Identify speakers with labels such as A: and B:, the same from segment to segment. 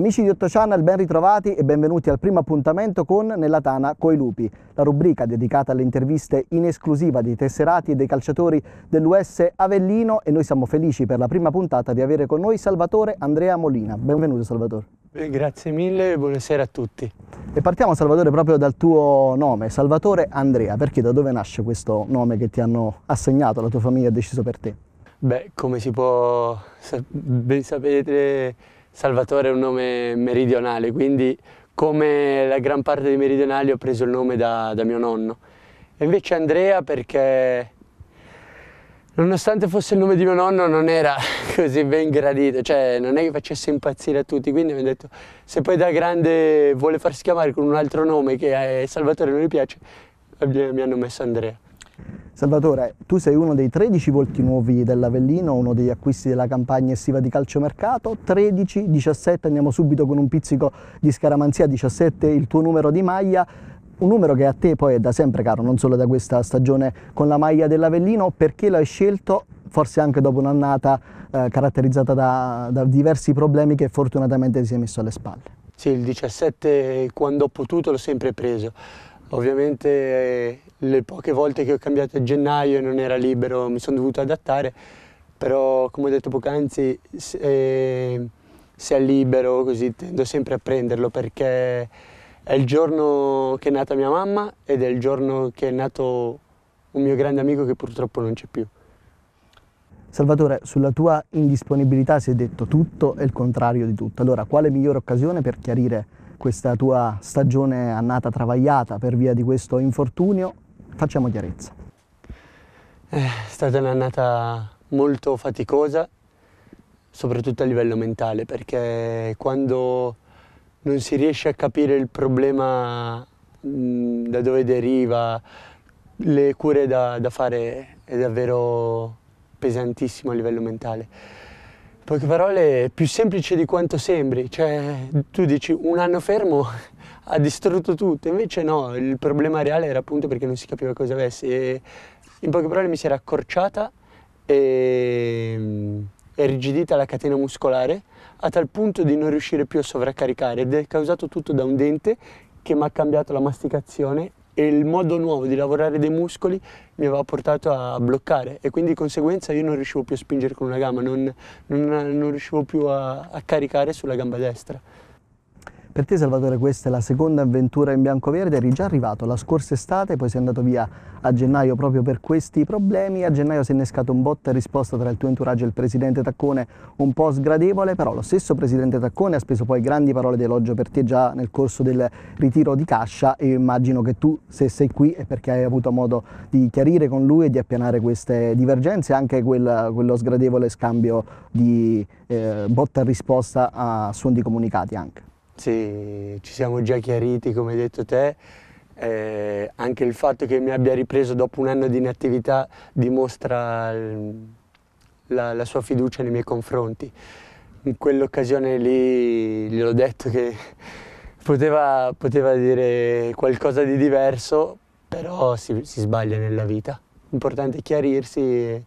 A: Amici di Ottocianal, ben ritrovati e benvenuti al primo appuntamento con Nella Tana coi Lupi, la rubrica dedicata alle interviste in esclusiva dei tesserati e dei calciatori dell'US Avellino e noi siamo felici per la prima puntata di avere con noi Salvatore Andrea Molina. Benvenuto Salvatore.
B: Eh, grazie mille e buonasera a tutti.
A: E partiamo Salvatore proprio dal tuo nome, Salvatore Andrea, perché da dove nasce questo nome che ti hanno assegnato, la tua famiglia ha deciso per te?
B: Beh, come si può ben sapere Salvatore è un nome meridionale, quindi come la gran parte dei meridionali ho preso il nome da, da mio nonno. E invece Andrea perché nonostante fosse il nome di mio nonno non era così ben gradito, cioè non è che facesse impazzire a tutti, quindi mi ha detto se poi da grande vuole farsi chiamare con un altro nome che a Salvatore non gli piace, mi hanno messo Andrea.
A: Salvatore, tu sei uno dei 13 volti nuovi dell'Avellino, uno degli acquisti della campagna estiva di calciomercato, 13, 17, andiamo subito con un pizzico di scaramanzia, 17 il tuo numero di maglia, un numero che a te poi è da sempre caro, non solo da questa stagione con la maglia dell'Avellino, perché l'hai scelto forse anche dopo un'annata eh, caratterizzata da, da diversi problemi che fortunatamente ti è messo alle spalle?
B: Sì, il 17 quando ho potuto l'ho sempre preso. Ovviamente eh, le poche volte che ho cambiato a gennaio non era libero, mi sono dovuto adattare, però come ho detto poc'anzi, se, eh, se, è libero così tendo sempre a prenderlo perché è il giorno che è nata mia mamma ed è il giorno che è nato un mio grande amico che purtroppo non c'è più.
A: Salvatore, sulla tua indisponibilità si è detto tutto e il contrario di tutto. Allora, quale migliore occasione per chiarire questa tua stagione annata travagliata per via di questo infortunio, facciamo chiarezza.
B: Eh, è stata un'annata molto faticosa, soprattutto a livello mentale, perché quando non si riesce a capire il problema mm, da dove deriva, le cure da, da fare è davvero pesantissimo a livello mentale poche parole, più semplice di quanto sembri. Cioè, tu dici un anno fermo ha distrutto tutto, invece no, il problema reale era appunto perché non si capiva cosa avessi E in poche parole mi si era accorciata e irrigidita la catena muscolare a tal punto di non riuscire più a sovraccaricare ed è causato tutto da un dente che mi ha cambiato la masticazione e il modo nuovo di lavorare dei muscoli mi aveva portato a bloccare e quindi di conseguenza io non riuscivo più a spingere con una gamba, non, non, non riuscivo più a, a caricare sulla gamba destra.
A: Per te Salvatore questa è la seconda avventura in bianco-verde, eri già arrivato la scorsa estate, poi sei andato via a gennaio proprio per questi problemi, a gennaio si è innescato un botta e risposta tra il tuo entourage e il presidente Taccone un po' sgradevole, però lo stesso presidente Taccone ha speso poi grandi parole di elogio per te già nel corso del ritiro di Cascia e immagino che tu se sei qui è perché hai avuto modo di chiarire con lui e di appianare queste divergenze e anche quel, quello sgradevole scambio di eh, botta e risposta a suon di comunicati anche.
B: Sì, ci siamo già chiariti, come hai detto te. Eh, anche il fatto che mi abbia ripreso dopo un anno di inattività dimostra la, la sua fiducia nei miei confronti. In quell'occasione lì gli ho detto che poteva, poteva, dire qualcosa di diverso, però si, si sbaglia nella vita. L'importante è chiarirsi e,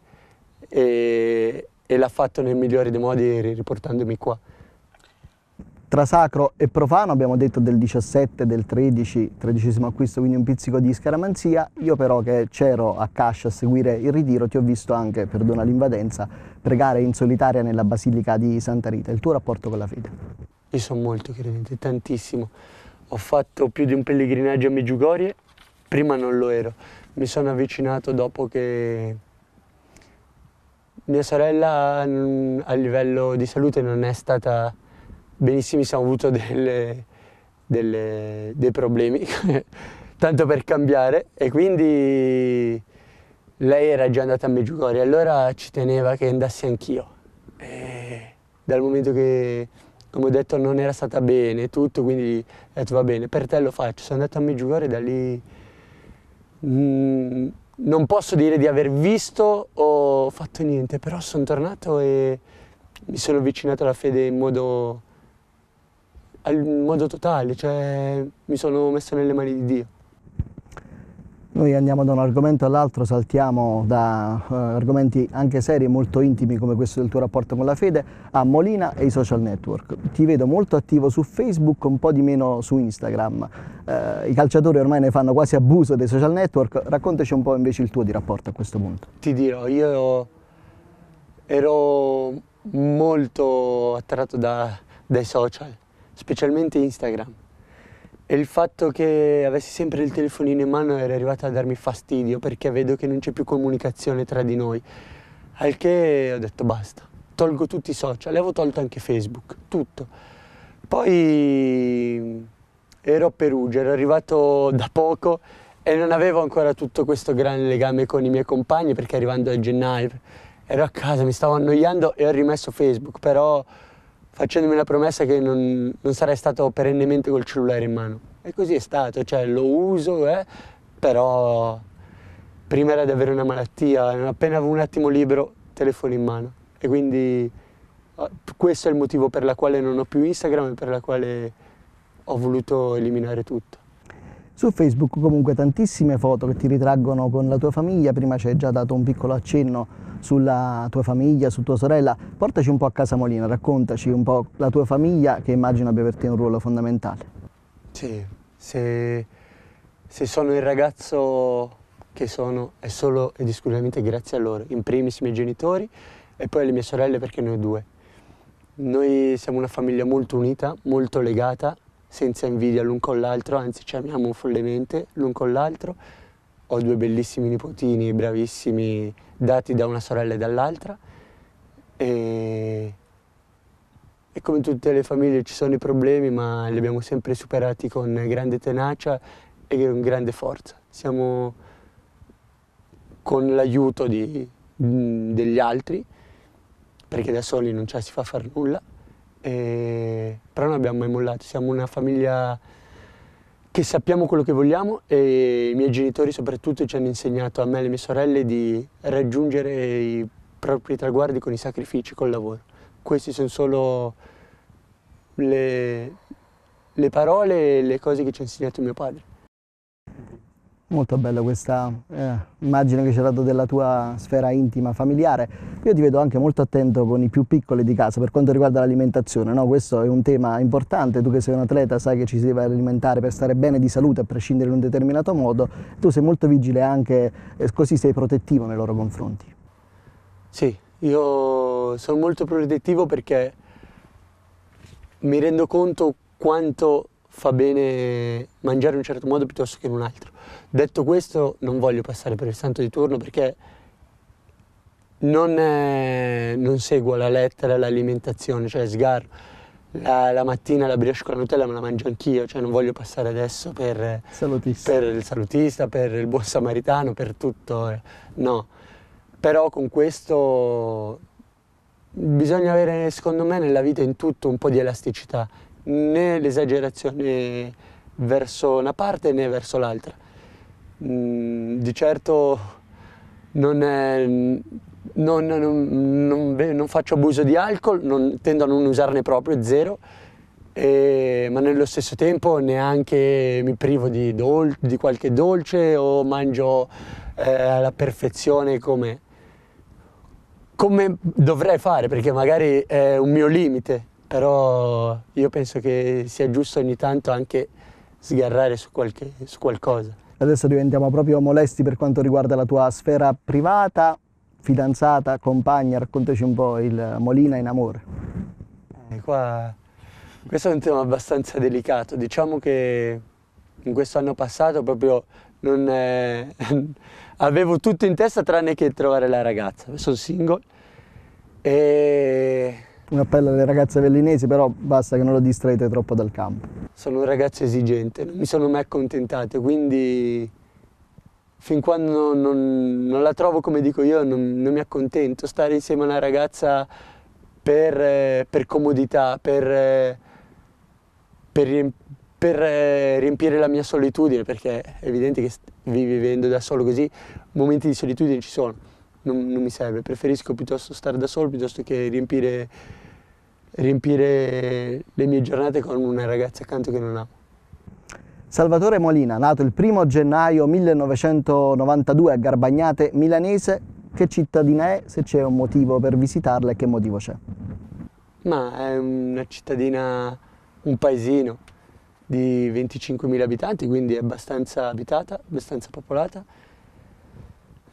B: e, e l'ha fatto nel migliore dei modi riportandomi qua
A: tra sacro e profano abbiamo detto del 17, del 13, tredicesimo acquisto, quindi un pizzico di scaramanzia. Io però che c'ero a Cascia a seguire il ritiro ti ho visto anche, perdona l'invadenza, pregare in solitaria nella Basilica di Santa Rita. Il tuo rapporto con la fede? Io sono
B: molto credente, tantissimo. Ho fatto più di un pellegrinaggio a Meggiugorie, prima non lo ero. Mi sono avvicinato dopo che mia sorella mm, a livello di salute non è stata benissimo siamo avuto delle, delle, dei problemi, tanto per cambiare, e quindi lei era già andata a Meggiugori, allora ci teneva che andassi anch'io. Dal momento che, come ho detto, non era stata bene tutto, quindi ho detto va bene, per te lo faccio. Sono andato a Meggiugori e da lì mh, mm, non posso dire di aver visto o fatto niente, però sono tornato e mi sono avvicinato alla fede in modo al modo totale, cioè mi sono messo nelle mani di Dio.
A: Noi andiamo da un argomento all'altro, saltiamo da uh, argomenti anche seri e molto intimi come questo del tuo rapporto con la fede a Molina e i social network. Ti vedo molto attivo su Facebook, un po' di meno su Instagram. Uh, I calciatori ormai ne fanno quasi abuso dei social network. Raccontaci un po' invece il tuo di rapporto a questo punto.
B: Ti dirò, io ero molto attratto da, dai social specialmente Instagram. E il fatto che avessi sempre il telefonino in mano era arrivato a darmi fastidio perché vedo che non c'è più comunicazione tra di noi. Al che ho detto basta, tolgo tutti i social, avevo tolto anche Facebook, tutto. Poi ero a Perugia, ero arrivato da poco e non avevo ancora tutto questo grande legame con i miei compagni perché arrivando a gennaio ero a casa, mi stavo annoiando e ho rimesso Facebook, però facendomi la promessa che non, non, sarei stato perennemente col cellulare in mano. E così è stato, cioè lo uso, eh, però prima era di avere una malattia, appena avevo un attimo libero, telefono in mano. E quindi oh, questo è il motivo per la quale non ho più Instagram e per la quale ho voluto eliminare tutto.
A: Su Facebook comunque tantissime foto che ti ritraggono con la tua famiglia, prima ci hai già dato un piccolo accenno sulla tua famiglia, su tua sorella. Portaci un po' a casa Molina, raccontaci un po' la tua famiglia che immagino abbia per te un ruolo fondamentale.
B: Sì, se, se sono il ragazzo che sono è solo ed esclusivamente grazie a loro, in primis i miei genitori e poi alle mie sorelle perché noi due. Noi siamo una famiglia molto unita, molto legata, senza invidia l'un con l'altro, anzi ci amiamo follemente l'un con l'altro ho due bellissimi nipotini, bravissimi, dati da una sorella e dall'altra. E, e come tutte le famiglie ci sono i problemi, ma li abbiamo sempre superati con grande tenacia e con grande forza. Siamo con l'aiuto degli altri, perché da soli non ci si fa fare nulla, e, però non abbiamo mai mollato, siamo una famiglia che sappiamo quello che vogliamo e i miei genitori soprattutto ci hanno insegnato a me e le mie sorelle di raggiungere i propri traguardi con i sacrifici, col lavoro. Queste sono solo le, le parole e le cose che ci ha insegnato mio padre.
A: Molto bella questa eh, immagine che ci hai dato della tua sfera intima familiare. Io ti vedo anche molto attento con i più piccoli di casa per quanto riguarda l'alimentazione, no? questo è un tema importante, tu che sei un atleta sai che ci si deve alimentare per stare bene di salute a prescindere in un determinato modo, tu sei molto vigile anche, e eh, così sei protettivo nei loro confronti. Sì,
B: io sono molto protettivo perché mi rendo conto quanto fa bene mangiare in un certo modo piuttosto che in un altro. Detto questo, non voglio passare per il santo di turno perché non, è, non seguo la lettera l'alimentazione, cioè sgarro. La, la, mattina la brioche con la Nutella me la mangio anch'io, cioè non voglio passare adesso per, per il salutista, per il buon samaritano, per tutto, eh. no. Però con questo bisogna avere, secondo me, nella vita in tutto un po' di elasticità né l'esagerazione verso una parte né verso l'altra. Mm, di certo non, è, non, non, non, faccio abuso di alcol, tendo a non usarne proprio, zero, e, ma nello stesso tempo neanche mi privo di, dol, di qualche dolce o mangio eh, alla perfezione come, come dovrei fare, perché magari è un mio limite però io penso che sia giusto ogni tanto anche sgarrare su, qualche, su qualcosa.
A: Adesso diventiamo proprio molesti per quanto riguarda la tua sfera privata, fidanzata, compagna, raccontaci un po' il Molina in amore.
B: Eh, qua, questo è un tema abbastanza delicato, diciamo che in questo anno passato proprio non, eh, avevo tutto in testa tranne che trovare la ragazza, sono single e
A: un appello alle ragazze bellinesi, però basta che non lo distraete troppo dal campo.
B: Sono un ragazzo esigente, non mi sono mai accontentato, quindi fin quando non, non la trovo come dico io non, non, mi accontento. Stare insieme a una ragazza per, eh, per comodità, per, eh, per, per eh, riempire la mia solitudine, perché è evidente che vivendo da solo così momenti di solitudine ci sono. Non, non, mi serve, preferisco piuttosto stare da solo piuttosto che riempire riempire le mie giornate con una ragazza accanto che non amo.
A: Salvatore Molina, nato il 1 gennaio 1992 a Garbagnate, milanese, che cittadina è, se c'è un motivo per visitarla e che motivo c'è?
B: Ma è una cittadina, un paesino di 25.000 abitanti, quindi è abbastanza abitata, abbastanza popolata,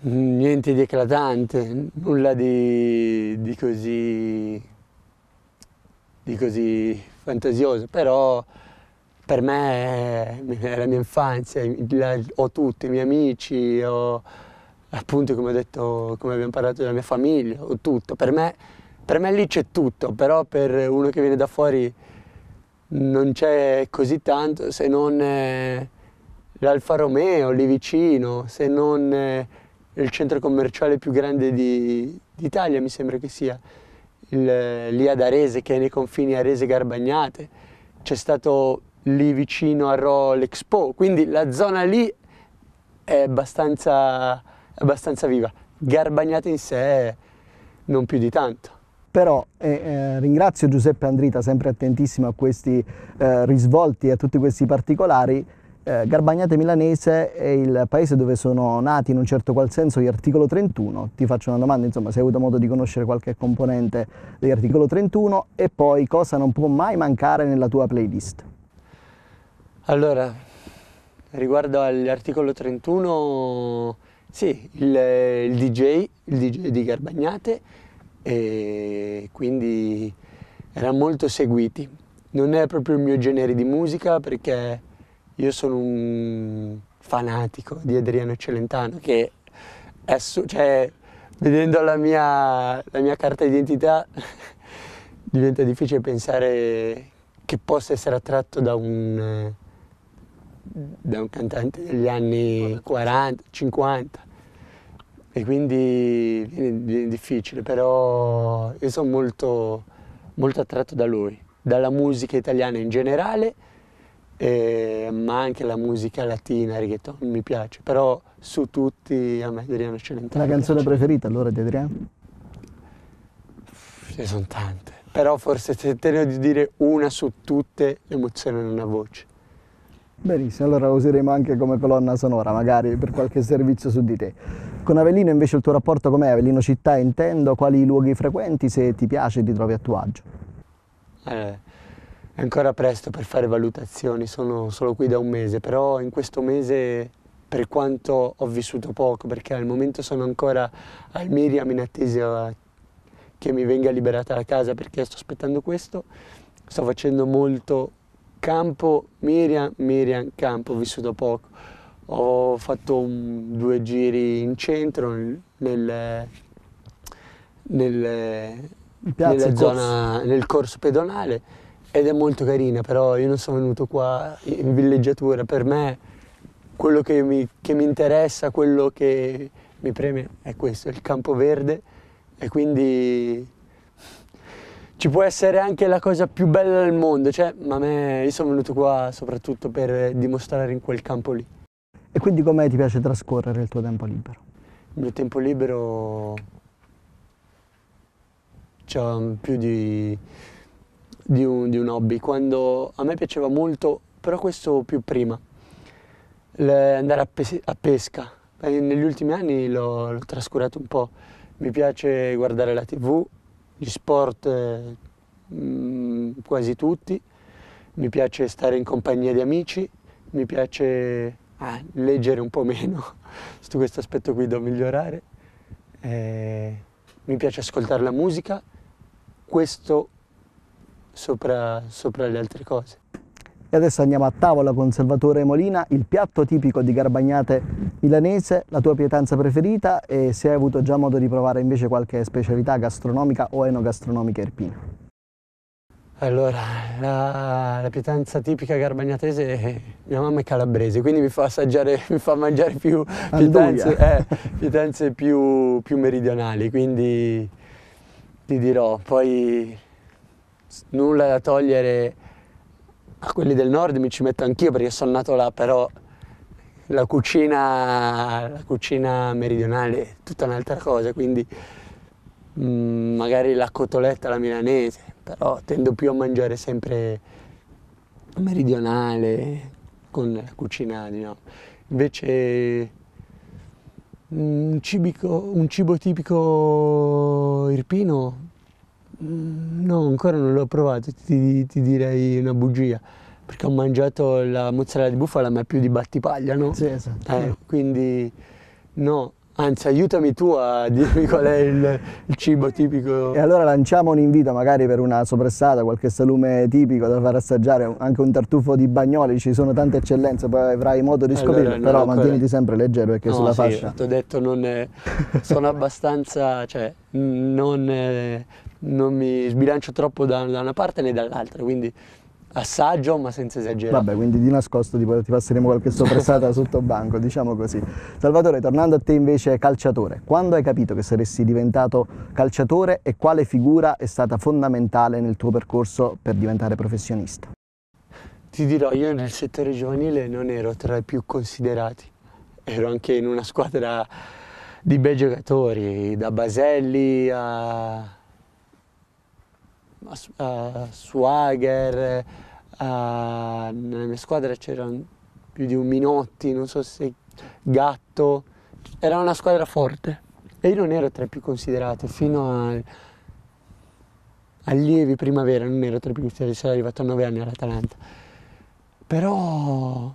B: niente di eclatante, nulla di, di così di così fantasioso, però per me è eh, la mia infanzia, ho tutti, i miei amici, ho, appunto come ho detto, come abbiamo parlato della mia famiglia, ho tutto. Per me, per me lì c'è tutto, però per uno che viene da fuori non c'è così tanto se non eh, l'Alfa Romeo lì vicino, se non eh, il centro commerciale più grande d'Italia mi sembra che sia il, lì ad Arese, che è nei confini Arese-Garbagnate, c'è stato lì vicino a Ro l'Expo, quindi la zona lì è abbastanza, abbastanza viva. Garbagnate in sé non più di tanto
A: però eh, eh, ringrazio Giuseppe Andrita, sempre attentissimo a questi eh, risvolti e a tutti questi particolari, eh, Garbagnate Milanese è il paese dove sono nati in un certo qual senso gli articolo 31. Ti faccio una domanda, insomma, se hai avuto modo di conoscere qualche componente degli articolo 31 e poi cosa non può mai mancare nella tua playlist?
B: Allora, riguardo all'articolo 31, sì, il, il, DJ, il DJ di Garbagnate, e quindi erano molto seguiti. Non è proprio il mio genere di musica perché io sono un fanatico di Adriano Celentano che è su, cioè, vedendo la mia, la mia carta d'identità diventa difficile pensare che possa essere attratto da un, da un cantante degli anni 40, 50 e quindi viene, difficile, però io sono molto, molto attratto da lui, dalla musica italiana in generale eh, ma anche la musica latina, reggaeton, mi piace, però su tutti a me Adriano Celentano.
A: La canzone piace. preferita allora di Adriano?
B: Ce ne sono tante, però forse se te ne ho di dire una su tutte, l'emozione non ha voce.
A: Benissimo, allora la useremo anche come colonna sonora, magari per qualche servizio su di te. Con Avellino invece il tuo rapporto com'è? Avellino città intendo, quali luoghi frequenti, se ti piace ti trovi a tuo agio?
B: Allora, eh, è ancora presto per fare valutazioni, sono solo qui da un mese, però in questo mese per quanto ho vissuto poco, perché al momento sono ancora al Miriam in attesa che mi venga liberata la casa perché sto aspettando questo, sto facendo molto campo, Miriam, Miriam, campo, ho vissuto poco. Ho fatto un, due giri in centro, nel, nel, in nella zona, nel corso pedonale ed è molto carina, però io non sono venuto qua in villeggiatura, per me quello che mi, che mi interessa, quello che mi preme è questo, il campo verde e quindi ci può essere anche la cosa più bella del mondo, cioè, ma me, io sono venuto qua soprattutto per dimostrare in quel campo lì.
A: E quindi come ti piace trascorrere il tuo tempo libero?
B: Il mio tempo libero... C'ho più di di un, di un hobby, quando a me piaceva molto, però questo più prima, andare a, pes a pesca. E eh, negli ultimi anni l'ho trascurato un po', mi piace guardare la tv, gli sport eh, mh, mm, quasi tutti, mi piace stare in compagnia di amici, mi piace ah, leggere un po' meno, su questo aspetto qui devo migliorare, eh, mi piace ascoltare la musica, questo sopra, sopra le altre cose.
A: E adesso andiamo a tavola con Salvatore Molina, il piatto tipico di Garbagnate milanese, la tua pietanza preferita e se hai avuto già modo di provare invece qualche specialità gastronomica o enogastronomica erpina.
B: Allora, la, la pietanza tipica garbagnatese, eh, mia mamma è calabrese, quindi mi fa assaggiare, mi fa mangiare più pietanze, eh, pietanze più, più meridionali, quindi ti dirò, poi nulla da togliere a quelli del nord, mi ci metto anch'io perché sono nato là, però la cucina, la cucina meridionale è tutta un'altra cosa, quindi mh, mm, magari la cotoletta la milanese, però tendo più a mangiare sempre meridionale con la cucina, diciamo. Invece un, mm, cibico, un cibo tipico irpino Mm, no, ancora non l'ho provato, ti, ti, direi una bugia, perché ho mangiato la mozzarella di bufala ma è più di battipaglia, no? Sì, esatto. Eh, quindi no, Anzi, aiutami tu a dirmi qual è il, il, cibo tipico.
A: E allora lanciamo un invito magari per una sopressata, qualche salume tipico da far assaggiare, anche un tartufo di bagnoli, ci sono tante eccellenze, poi avrai modo di scoprirle, allora, però mantieniti sempre leggero perché no, sulla sì, fascia... ti
B: ho detto, non è, eh, sono abbastanza, cioè, non, è, eh, non mi sbilancio troppo da una parte né dall'altra, quindi assaggio ma senza esagerare. Vabbè,
A: quindi di nascosto ti, ti passeremo qualche soprassata sotto banco, diciamo così. Salvatore, tornando a te invece calciatore, quando hai capito che saresti diventato calciatore e quale figura è stata fondamentale nel tuo percorso per diventare professionista?
B: Ti dirò, io nel settore giovanile non ero tra i più considerati, ero anche in una squadra di bei giocatori, da Baselli a uh, Swagger, uh, nella mia squadra c'erano più di un Minotti, non so se Gatto, era una squadra forte e io non ero tra i più considerati fino a allievi primavera, non ero tra i più considerati, sono arrivato a 9 anni all'Atalanta, però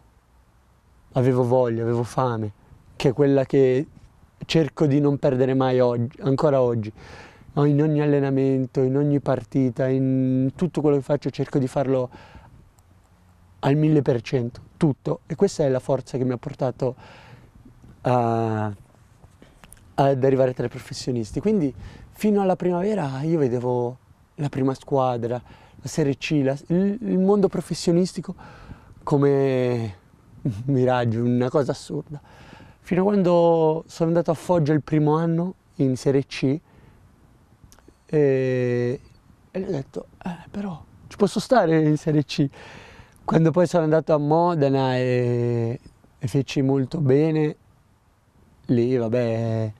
B: avevo voglia, avevo fame, che è quella che cerco di non perdere mai oggi, ancora oggi in ogni allenamento, in ogni partita, in tutto quello che faccio cerco di farlo al mille per cento, tutto. E questa è la forza che mi ha portato a, ad arrivare tra i professionisti. Quindi fino alla primavera io vedevo la prima squadra, la Serie C, la, il, il mondo professionistico come un miraggio, una cosa assurda. Fino a quando sono andato a Foggia il primo anno in Serie C, e, e gli ho detto, eh, però ci posso stare in Serie C. Quando poi sono andato a Modena e, e feci molto bene, lì vabbè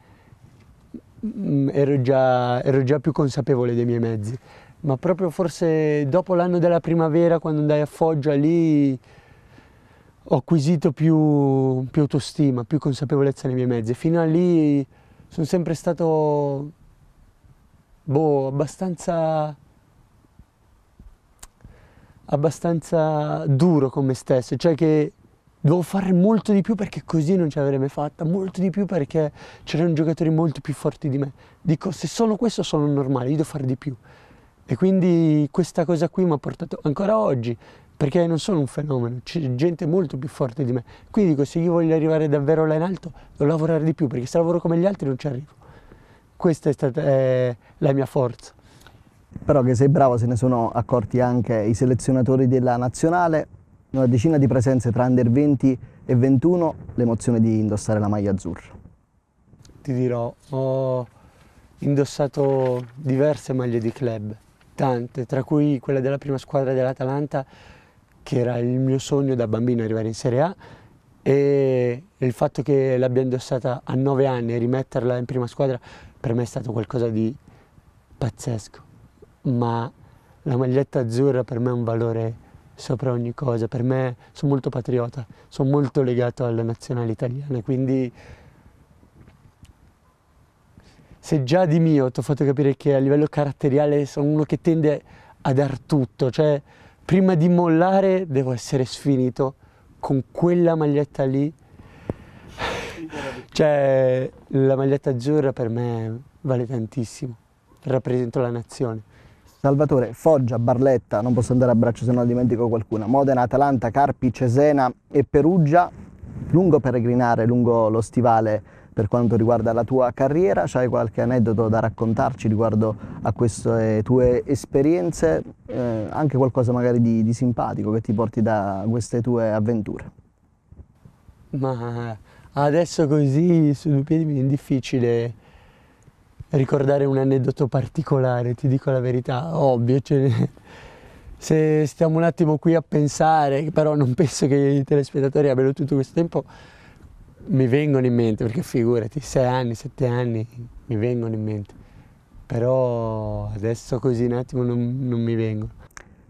B: mm, mm, ero già, ero già più consapevole dei miei mezzi. Ma proprio forse dopo l'anno della primavera, quando andai a Foggia, lì ho acquisito più, più autostima, più consapevolezza nei miei mezzi. Fino a lì sono sempre stato boh, abbastanza abbastanza duro con me stesso, cioè che dovevo fare molto di più perché così non ci l'avrei mai fatta, molto di più perché c'erano giocatori molto più forti di me. Dico, se sono questo sono normale, io devo fare di più. E quindi questa cosa qui mi ha portato ancora oggi, perché non sono un fenomeno, c'è gente molto più forte di me. Quindi dico, se io voglio arrivare davvero là in alto, devo lavorare di più, perché se
A: lavoro come gli altri non ci arrivo questa è stata eh, la mia forza. Però che sei bravo se ne sono accorti anche i selezionatori della nazionale, una decina di presenze tra under 20 e 21, l'emozione di indossare la maglia azzurra.
B: Ti dirò, ho indossato diverse maglie di club, tante, tra cui quella della prima squadra dell'Atalanta, che era il mio sogno da bambino arrivare in Serie A, e il fatto che l'abbia indossata a 9 anni e rimetterla in prima squadra per me è stato qualcosa di pazzesco, ma la maglietta azzurra per me è un valore sopra ogni cosa, per me sono molto patriota, sono molto legato alla nazionale italiana, quindi se già di mio ti ho fatto capire che a livello caratteriale sono uno che tende a dar tutto, cioè prima di mollare devo essere sfinito con quella maglietta lì cioè, la maglietta azzurra per me vale tantissimo, rappresento la nazione.
A: Salvatore, Foggia, Barletta, non posso andare a braccio se non dimentico qualcuna, Modena, Atalanta, Carpi, Cesena e Perugia, lungo peregrinare, lungo lo stivale per quanto riguarda la tua carriera, c'hai qualche aneddoto da raccontarci riguardo a queste tue esperienze, eh, anche qualcosa magari di, di simpatico che ti porti da queste tue avventure?
B: Ma Adesso così su due piedi mi viene difficile ricordare un aneddoto particolare, ti dico la verità, ovvio. Cioè, se stiamo un attimo qui a pensare, però non penso che i telespettatori abbiano tutto questo tempo, mi vengono in mente, perché figurati, sei anni, sette anni, mi vengono in mente. Però adesso così un
A: attimo non, non mi vengono.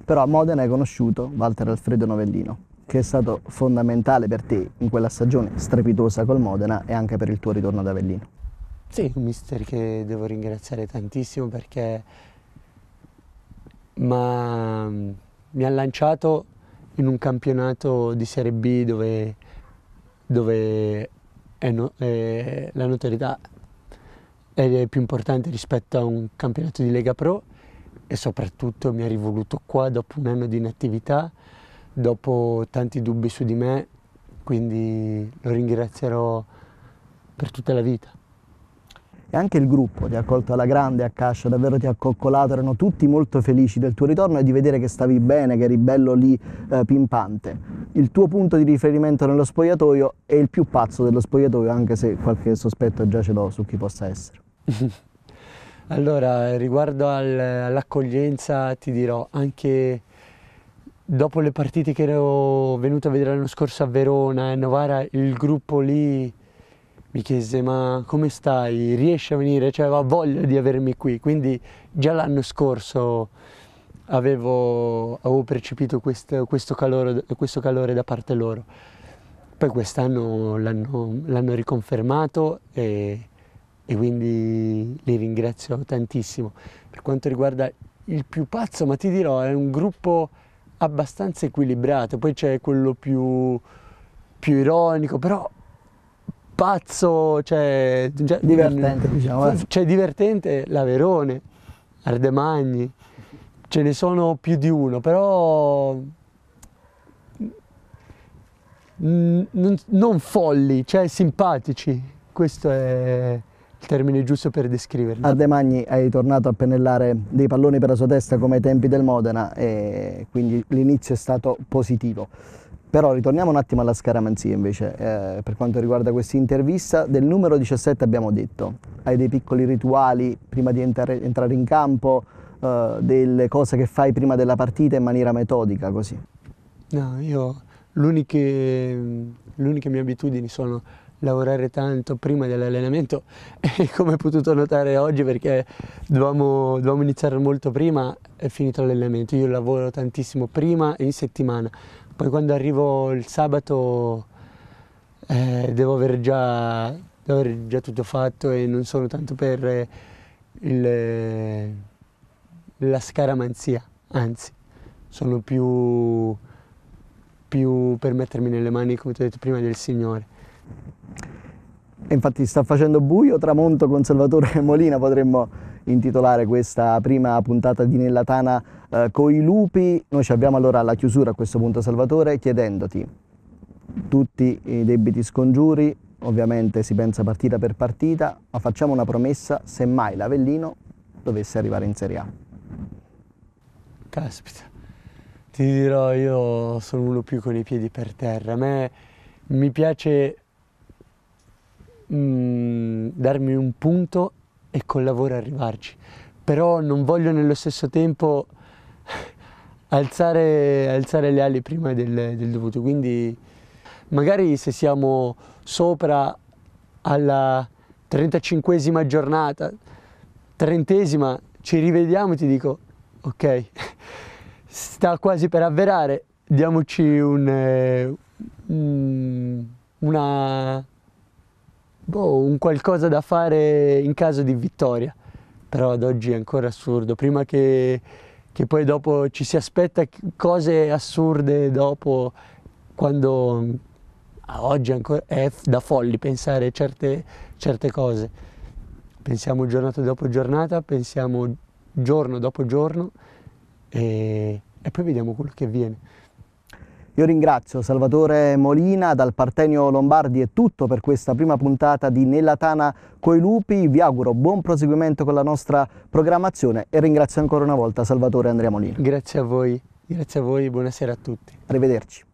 A: Però a Modena è conosciuto Walter Alfredo Novellino, che è stato fondamentale per te in quella stagione strepitosa col Modena e anche per il tuo ritorno ad Avellino.
B: Sì, un mister che devo ringraziare tantissimo perché ma mi ha lanciato in un campionato di Serie B dove, dove è no, è, la notorietà è più importante rispetto a un campionato di Lega Pro e soprattutto mi ha rivoluto qua dopo un anno di inattività dopo tanti dubbi su di me, quindi lo ringrazierò per tutta la vita.
A: E anche il gruppo ti ha accolto alla grande a Cascia, davvero ti ha coccolato, erano tutti molto felici del tuo ritorno e di vedere che stavi bene, che eri bello lì eh, pimpante. Il tuo punto di riferimento nello spogliatoio è il più pazzo dello spogliatoio, anche se qualche sospetto già ce l'ho su chi possa essere.
B: allora, riguardo al, all'accoglienza ti dirò anche Dopo le partite che ero venuto a vedere l'anno scorso a Verona e a Novara, il gruppo lì mi chiese ma come stai, riesci a venire? Cioè aveva voglia di avermi qui, quindi già l'anno scorso avevo, avevo percepito questo, questo, calore, questo, calore, da parte loro. Poi quest'anno l'hanno riconfermato e, e quindi li ringrazio tantissimo. Per quanto riguarda il più pazzo, ma ti dirò, è un gruppo abbastanza equilibrate, poi c'è quello più, più ironico, però pazzo, cioè... Già, divertente, diciamo. Eh. Cioè divertente l'Averone, Ardemagni, ce ne sono più di uno, però... Non, non folli, cioè simpatici, questo è il termine giusto per descriverli.
A: Ardemagni è tornato a pennellare dei palloni per la sua testa come ai tempi del Modena e quindi l'inizio è stato positivo. Però ritorniamo un attimo alla scaramanzia invece, eh, per quanto riguarda questa intervista, del numero 17 abbiamo detto, hai dei piccoli rituali prima di entrare, entrare in campo, eh, delle cose che fai prima della partita in maniera metodica così?
B: No, io le uniche mie abitudini sono lavorare tanto prima dell'allenamento e come hai potuto notare oggi perché dovevamo, dovevamo iniziare molto prima è finito l'allenamento, io lavoro tantissimo prima e in settimana, poi quando arrivo il sabato eh, devo, aver già, devo aver già tutto fatto e non sono tanto per eh, il, eh, la scaramanzia, anzi sono più, più per mettermi nelle mani, come ti ho detto prima, del Signore
A: infatti sta facendo buio, tramonto conservatore Molina potremmo intitolare questa prima puntata di Nella Tana eh, coi lupi. Noi ci abbiamo allora alla chiusura a questo punto Salvatore chiedendoti tutti i debiti scongiuri, ovviamente si pensa partita per partita, ma facciamo una promessa se mai l'Avellino dovesse arrivare in Serie A.
B: Caspita, ti dirò io sono uno più con i piedi per terra, a me mi piace mh, mm, darmi un punto e col lavoro arrivarci, però non voglio nello stesso tempo alzare, alzare le ali prima del, del dovuto, quindi magari se siamo sopra alla 35esima giornata, trentesima, ci rivediamo e ti dico ok, sta quasi per avverare, diamoci un, eh, una, boh, un qualcosa da fare in caso di vittoria, però ad oggi è ancora assurdo, prima che, che poi dopo ci si aspetta cose assurde dopo, quando oggi ancora è da folli pensare certe, certe cose, pensiamo giornata dopo giornata, pensiamo giorno dopo giorno
A: e, e poi vediamo quello che avviene. Io ringrazio Salvatore Molina dal Partenio Lombardi, è tutto per questa prima puntata di Nella Tana coi Lupi, vi auguro buon proseguimento con la nostra programmazione e ringrazio ancora una volta Salvatore Andrea Molina.
B: Grazie a voi, grazie a voi, buonasera a tutti. Arrivederci.